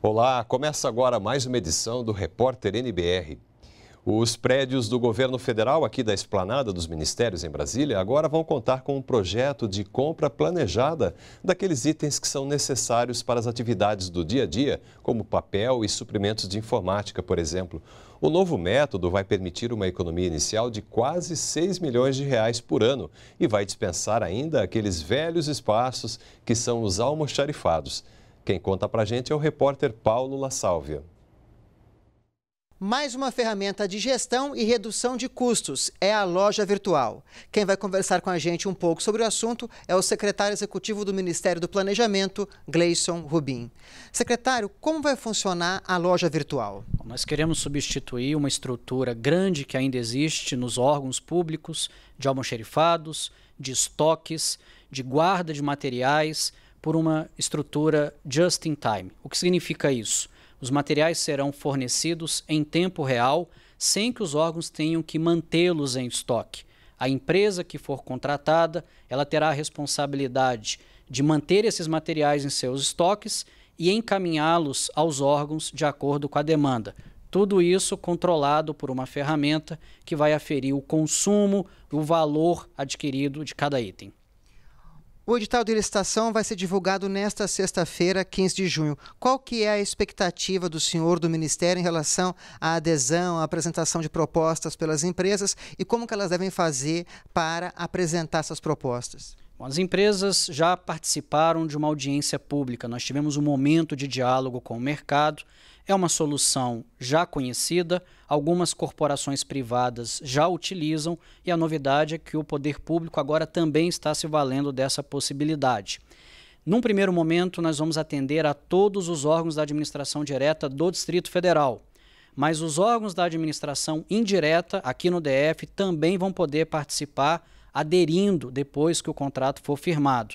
Olá, começa agora mais uma edição do Repórter NBR. Os prédios do governo federal aqui da esplanada dos ministérios em Brasília agora vão contar com um projeto de compra planejada daqueles itens que são necessários para as atividades do dia a dia, como papel e suprimentos de informática, por exemplo. O novo método vai permitir uma economia inicial de quase 6 milhões de reais por ano e vai dispensar ainda aqueles velhos espaços que são os almoxarifados. Quem conta pra gente é o repórter Paulo La Sálvia. Mais uma ferramenta de gestão e redução de custos é a loja virtual. Quem vai conversar com a gente um pouco sobre o assunto é o secretário executivo do Ministério do Planejamento, Gleison Rubim. Secretário, como vai funcionar a loja virtual? Nós queremos substituir uma estrutura grande que ainda existe nos órgãos públicos de almoxerifados, de estoques, de guarda de materiais, por uma estrutura just in time. O que significa isso? Os materiais serão fornecidos em tempo real, sem que os órgãos tenham que mantê-los em estoque. A empresa que for contratada, ela terá a responsabilidade de manter esses materiais em seus estoques e encaminhá-los aos órgãos de acordo com a demanda. Tudo isso controlado por uma ferramenta que vai aferir o consumo, o valor adquirido de cada item. O edital de licitação vai ser divulgado nesta sexta-feira, 15 de junho. Qual que é a expectativa do senhor do Ministério em relação à adesão, à apresentação de propostas pelas empresas e como que elas devem fazer para apresentar essas propostas? As empresas já participaram de uma audiência pública, nós tivemos um momento de diálogo com o mercado, é uma solução já conhecida, algumas corporações privadas já utilizam e a novidade é que o poder público agora também está se valendo dessa possibilidade. Num primeiro momento, nós vamos atender a todos os órgãos da administração direta do Distrito Federal mas os órgãos da administração indireta aqui no DF também vão poder participar aderindo depois que o contrato for firmado.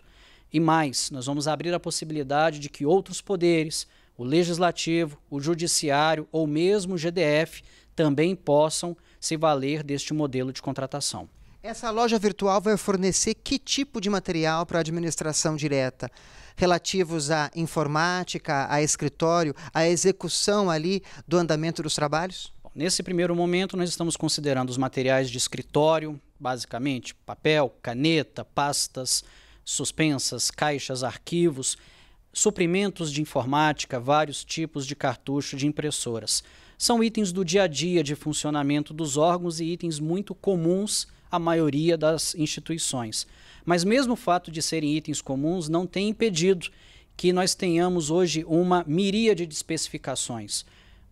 E mais, nós vamos abrir a possibilidade de que outros poderes, o legislativo, o judiciário ou mesmo o GDF, também possam se valer deste modelo de contratação. Essa loja virtual vai fornecer que tipo de material para a administração direta? Relativos à informática, a escritório, à execução ali do andamento dos trabalhos? nesse primeiro momento, nós estamos considerando os materiais de escritório, basicamente papel, caneta, pastas, suspensas, caixas, arquivos, suprimentos de informática, vários tipos de cartucho de impressoras. São itens do dia a dia de funcionamento dos órgãos e itens muito comuns à maioria das instituições. Mas, mesmo o fato de serem itens comuns, não tem impedido que nós tenhamos hoje uma miríade de especificações.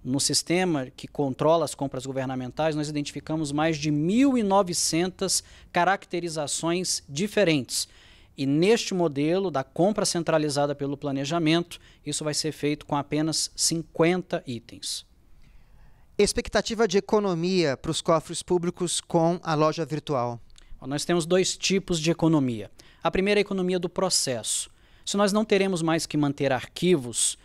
No sistema que controla as compras governamentais, nós identificamos mais de 1.900 caracterizações diferentes. E neste modelo da compra centralizada pelo planejamento, isso vai ser feito com apenas 50 itens. Expectativa de economia para os cofres públicos com a loja virtual. Bom, nós temos dois tipos de economia. A primeira é a economia do processo. Se nós não teremos mais que manter arquivos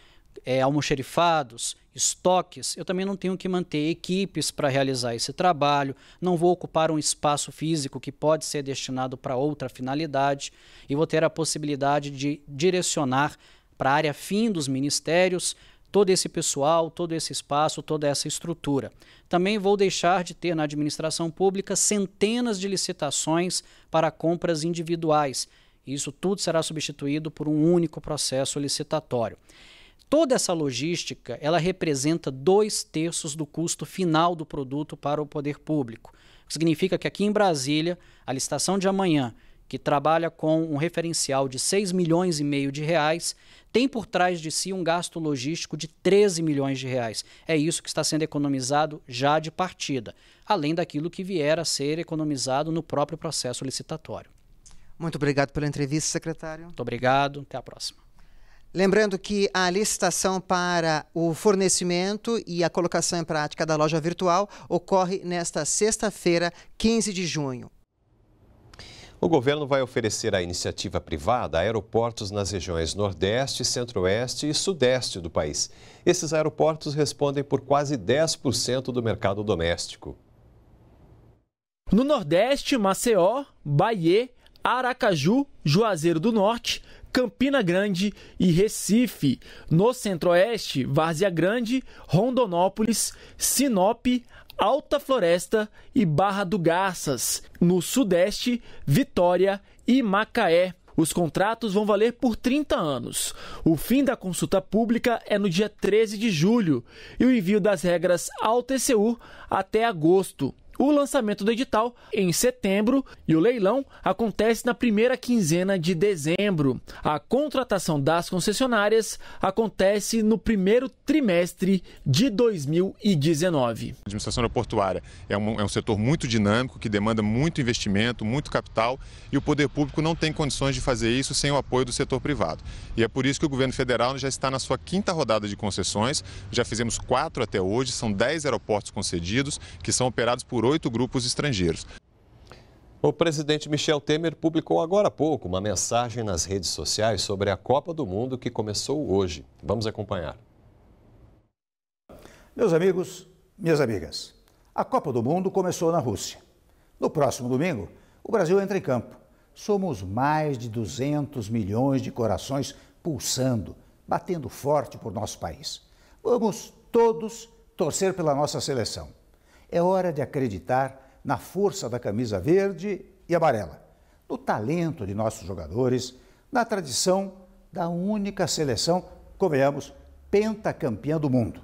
é, eh, almoxerifados estoques, eu também não tenho que manter equipes para realizar esse trabalho, não vou ocupar um espaço físico que pode ser destinado para outra finalidade e vou ter a possibilidade de direcionar para a área fim dos ministérios todo esse pessoal, todo esse espaço, toda essa estrutura. Também vou deixar de ter na administração pública centenas de licitações para compras individuais. Isso tudo será substituído por um único processo licitatório. Toda essa logística, ela representa dois terços do custo final do produto para o poder público. Significa que aqui em Brasília, a licitação de amanhã, que trabalha com um referencial de 6 milhões e meio de reais, tem por trás de si um gasto logístico de 13 milhões de reais. É isso que está sendo economizado já de partida, além daquilo que vier a ser economizado no próprio processo licitatório. Muito obrigado pela entrevista, secretário. Muito obrigado, até a próxima. Lembrando que a licitação para o fornecimento e a colocação em prática da loja virtual ocorre nesta sexta-feira, 15 de junho. O governo vai oferecer à iniciativa privada aeroportos nas regiões Nordeste, Centro-Oeste e Sudeste do país. Esses aeroportos respondem por quase 10% do mercado doméstico. No Nordeste, Maceió, Bahia, Aracaju, Juazeiro do Norte, Campina Grande e Recife. No Centro-Oeste, Várzea Grande, Rondonópolis, Sinop, Alta Floresta e Barra do Garças. No Sudeste, Vitória e Macaé. Os contratos vão valer por 30 anos. O fim da consulta pública é no dia 13 de julho e o envio das regras ao TCU até agosto. O lançamento do edital em setembro e o leilão acontece na primeira quinzena de dezembro. A contratação das concessionárias acontece no primeiro trimestre de 2019. A administração aeroportuária é um, é um setor muito dinâmico que demanda muito investimento, muito capital e o poder público não tem condições de fazer isso sem o apoio do setor privado. E é por isso que o governo federal já está na sua quinta rodada de concessões, já fizemos quatro até hoje, são dez aeroportos concedidos que são operados por oito grupos estrangeiros. O presidente Michel Temer publicou agora há pouco uma mensagem nas redes sociais sobre a Copa do Mundo que começou hoje. Vamos acompanhar. Meus amigos, minhas amigas, a Copa do Mundo começou na Rússia. No próximo domingo, o Brasil entra em campo. Somos mais de 200 milhões de corações pulsando, batendo forte por nosso país. Vamos todos torcer pela nossa seleção. É hora de acreditar na força da camisa verde e amarela, no talento de nossos jogadores, na tradição da única seleção, convenhamos, pentacampeã do mundo.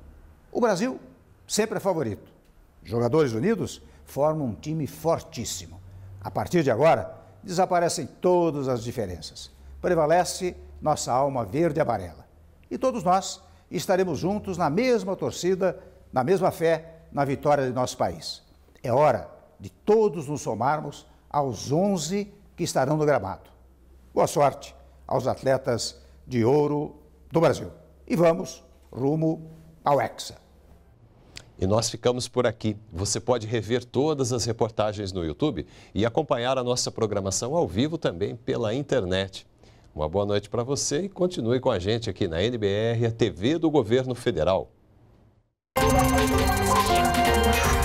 O Brasil sempre é favorito. Jogadores unidos formam um time fortíssimo. A partir de agora, desaparecem todas as diferenças. Prevalece nossa alma verde e amarela. E todos nós estaremos juntos na mesma torcida, na mesma fé na vitória de nosso país. É hora de todos nos somarmos aos 11 que estarão no gramado. Boa sorte aos atletas de ouro do Brasil. E vamos rumo ao Hexa. E nós ficamos por aqui. Você pode rever todas as reportagens no YouTube e acompanhar a nossa programação ao vivo também pela internet. Uma boa noite para você e continue com a gente aqui na NBR, a TV do Governo Federal. Thank you.